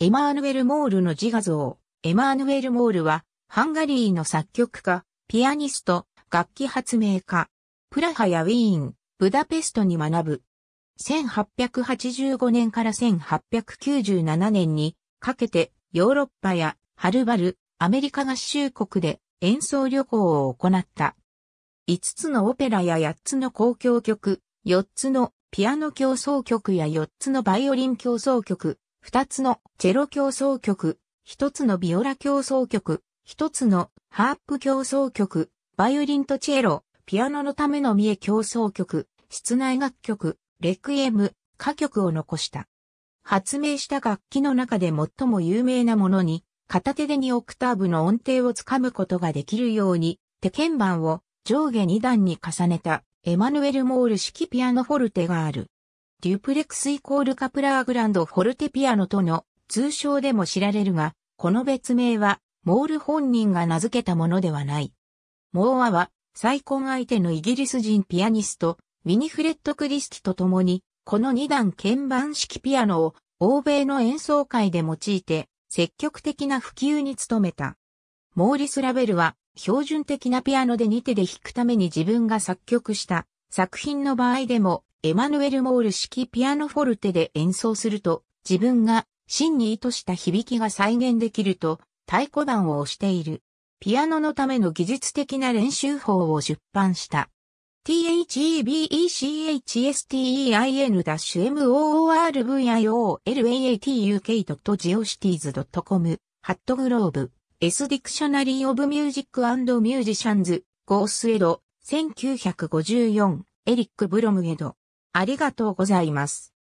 エマーヌエル・モールの自画像。エマーヌエル・モールは、ハンガリーの作曲家、ピアニスト、楽器発明家。プラハやウィーン、ブダペストに学ぶ。1885年から1897年にかけてヨーロッパやはるばるアメリカ合衆国で演奏旅行を行った。5つのオペラや8つの公共曲、4つのピアノ競争曲や4つのバイオリン競争曲、二つのチェロ競争曲、一つのビオラ競争曲、一つのハープ競争曲、バイオリンとチェロ、ピアノのための三重競争曲、室内楽曲、レクイエム、歌曲を残した。発明した楽器の中で最も有名なものに、片手で2オクターブの音程をつかむことができるように、手鍵盤を上下2段に重ねたエマヌエル・モール式ピアノフォルテがある。デュプレクスイコールカプラーグランドフォルテピアノとの通称でも知られるが、この別名は、モール本人が名付けたものではない。モーアは、再婚相手のイギリス人ピアニスト、ウィニフレッド・クリスティと共に、この2段鍵盤式ピアノを欧米の演奏会で用いて、積極的な普及に努めた。モーリス・ラベルは、標準的なピアノで2手で弾くために自分が作曲した作品の場合でも、エマヌエル・モール式ピアノフォルテで演奏すると、自分が真に意図した響きが再現できると、太鼓判を押している。ピアノのための技術的な練習法を出版した。thebechstein-moorviol.atukities.com ハットグローブ S ディクショナリー・オブ・ミュージック・ m u s ミュージシャンズゴースエド1954エリック・ブロムエドありがとうございます。